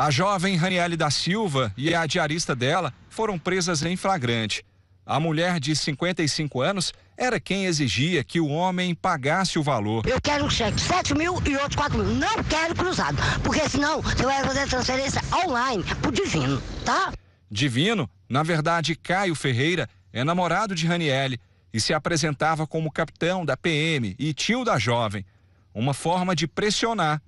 A jovem Raniele da Silva e a diarista dela foram presas em flagrante. A mulher de 55 anos era quem exigia que o homem pagasse o valor. Eu quero um cheque 7 mil e outro 4 mil. Não quero cruzado, porque senão você vai fazer transferência online pro Divino, tá? Divino, na verdade, Caio Ferreira, é namorado de Raniele e se apresentava como capitão da PM e tio da jovem. Uma forma de pressionar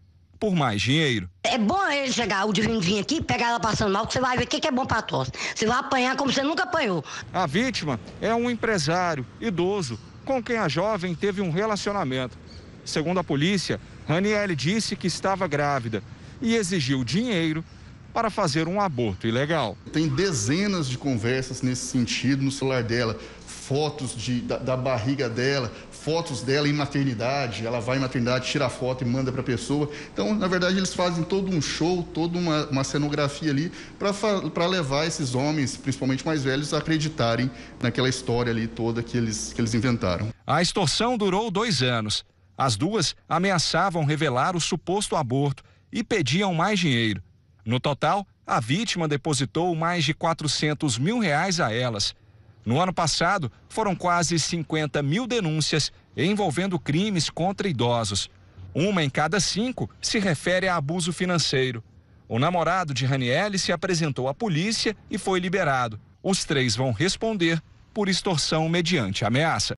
por mais dinheiro. É bom ele chegar, o divino vir aqui, pegar ela passando mal, que você vai ver o que, que é bom pra tosse. Você vai apanhar como você nunca apanhou. A vítima é um empresário idoso com quem a jovem teve um relacionamento. Segundo a polícia, Raniele disse que estava grávida e exigiu dinheiro para fazer um aborto ilegal. Tem dezenas de conversas nesse sentido no celular dela fotos de, da, da, barriga dela, fotos dela em maternidade. Ela vai em maternidade, tira a foto e manda para a pessoa. Então, na verdade, eles fazem todo um show, toda uma, uma cenografia ali para levar esses homens, principalmente mais velhos, a acreditarem naquela história ali toda que eles, que eles inventaram. A extorsão durou dois anos. As duas ameaçavam revelar o suposto aborto e pediam mais dinheiro. No total, a vítima depositou mais de 400 mil reais a elas no ano passado, foram quase 50 mil denúncias envolvendo crimes contra idosos. Uma em cada cinco se refere a abuso financeiro. O namorado de Raniele se apresentou à polícia e foi liberado. Os três vão responder por extorsão mediante ameaça.